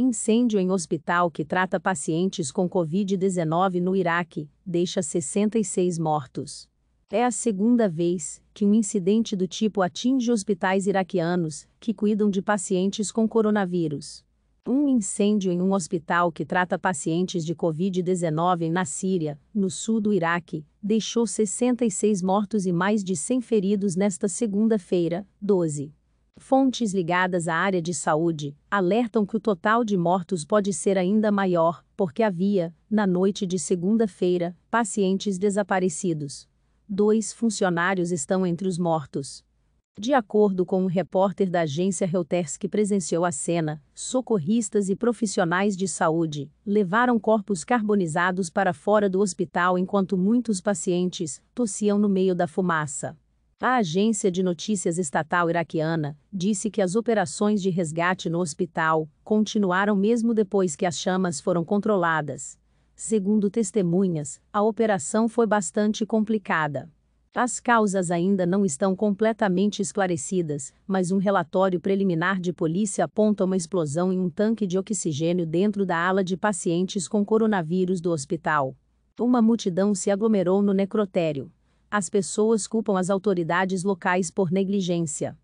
Incêndio em hospital que trata pacientes com Covid-19 no Iraque deixa 66 mortos. É a segunda vez que um incidente do tipo atinge hospitais iraquianos que cuidam de pacientes com coronavírus. Um incêndio em um hospital que trata pacientes de Covid-19 na Síria, no sul do Iraque, deixou 66 mortos e mais de 100 feridos nesta segunda-feira, 12. Fontes ligadas à área de saúde alertam que o total de mortos pode ser ainda maior, porque havia, na noite de segunda-feira, pacientes desaparecidos. Dois funcionários estão entre os mortos. De acordo com um repórter da agência Reuters que presenciou a cena, socorristas e profissionais de saúde levaram corpos carbonizados para fora do hospital enquanto muitos pacientes tossiam no meio da fumaça. A agência de notícias estatal iraquiana disse que as operações de resgate no hospital continuaram mesmo depois que as chamas foram controladas. Segundo testemunhas, a operação foi bastante complicada. As causas ainda não estão completamente esclarecidas, mas um relatório preliminar de polícia aponta uma explosão em um tanque de oxigênio dentro da ala de pacientes com coronavírus do hospital. Uma multidão se aglomerou no necrotério as pessoas culpam as autoridades locais por negligência.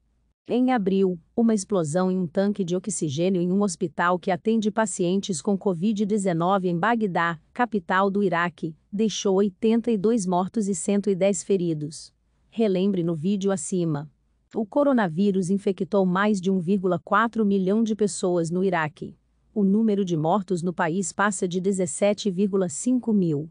Em abril, uma explosão em um tanque de oxigênio em um hospital que atende pacientes com Covid-19 em Bagdá, capital do Iraque, deixou 82 mortos e 110 feridos. Relembre no vídeo acima. O coronavírus infectou mais de 1,4 milhão de pessoas no Iraque. O número de mortos no país passa de 17,5 mil.